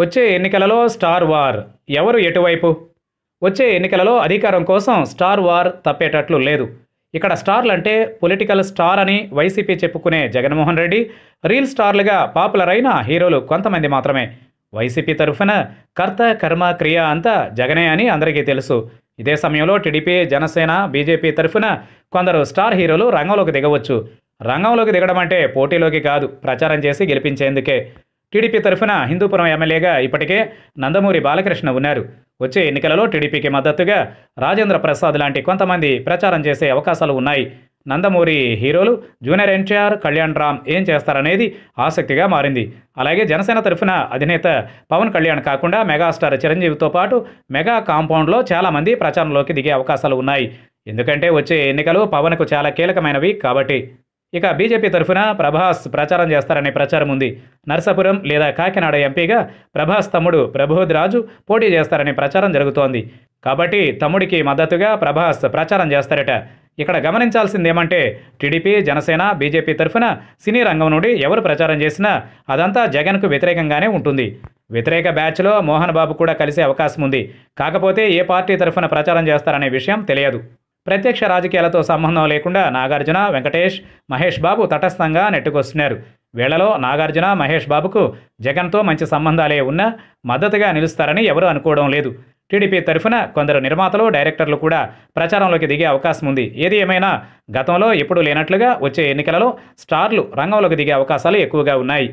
వచ్చే ఎన్నికలలో star war ఎవరు ఎటువైపు వచ్చే ఎన్నికలలో అధికారం కోసం స్టార్ వార్ తప్పేటట్లు లేదు ఇక్కడ స్టార్లు అంటే పొలిటికల్ స్టార్ అని వైసీపీ చెప్పుకునే జగన్మోహన్ రెడ్డి రీల్ స్టార్లుగా పాపులర్ అయిన హీరోలు కొంతమంది మాత్రమే వైసీపీ తరఫున కర్త కర్మ క్రియ అంతా జగనే అని అందరికీ తెలుసు ఇదే సమయంలో టీడీపీ జనసేన బీజేపీ తరఫున కొందరు స్టార్ హీరోలు రంగంలోకి దిగవచ్చు రంగంలోకి దిగడం అంటే పోటీలోకి కాదు ప్రచారం చేసి గెలిపించేందుకే టీడీపీ తరఫున హిందూపురం ఎమ్మెల్యేగా ఇప్పటికే నందమూరి బాలకృష్ణ ఉన్నారు వచ్చే ఎన్నికలలో టీడీపీకి మద్దతుగా రాజేంద్ర ప్రసాద్ లాంటి కొంతమంది ప్రచారం చేసే అవకాశాలు ఉన్నాయి నందమూరి హీరోలు జూనియర్ ఎన్టీఆర్ కళ్యాణ్ రామ్ ఏం చేస్తారనేది ఆసక్తిగా మారింది అలాగే జనసేన తరఫున అధినేత పవన్ కళ్యాణ్ కాకుండా మెగాస్టార్ చిరంజీవితో పాటు మెగా కాంపౌండ్లో చాలామంది ప్రచారంలోకి దిగే అవకాశాలు ఉన్నాయి ఎందుకంటే వచ్చే ఎన్నికలు పవన్కు చాలా కీలకమైనవి కాబట్టి ఇక బీజేపీ తరఫున ప్రభాస్ ప్రచారం చేస్తారనే ప్రచారం ఉంది నర్సాపురం లేదా కాకినాడ ఎంపీగా ప్రభాస్ తమ్ముడు ప్రభోద్ రాజు పోటీ చేస్తారనే ప్రచారం జరుగుతోంది కాబట్టి తమ్ముడికి మద్దతుగా ప్రభాస్ ప్రచారం చేస్తారట ఇక్కడ గమనించాల్సింది ఏమంటే టీడీపీ జనసేన బీజేపీ తరఫున సినీ రంగం నుండి ఎవరు ప్రచారం చేసినా అదంతా జగన్కు వ్యతిరేకంగానే ఉంటుంది వ్యతిరేక బ్యాచ్లో మోహన్ బాబు కూడా కలిసే అవకాశం ఉంది కాకపోతే ఏ పార్టీ తరఫున ప్రచారం చేస్తారనే విషయం తెలియదు ప్రత్యక్ష రాజకీయాలతో సంబంధం లేకుండా నాగార్జున వెంకటేష్ మహేష్ బాబు తటస్థంగా నెట్టుకొస్తున్నారు వీళ్లలో నాగార్జున మహేష్ బాబుకు జగన్తో మంచి సంబంధాలే ఉన్నా మద్దతుగా నిలుస్తారని ఎవరూ అనుకోవడం లేదు టీడీపీ తరఫున కొందరు నిర్మాతలు డైరెక్టర్లు కూడా ప్రచారంలోకి దిగే అవకాశం ఉంది ఏది ఏమైనా గతంలో ఎప్పుడూ లేనట్లుగా వచ్చే ఎన్నికలలో స్టార్లు రంగంలోకి దిగే అవకాశాలు ఎక్కువగా ఉన్నాయి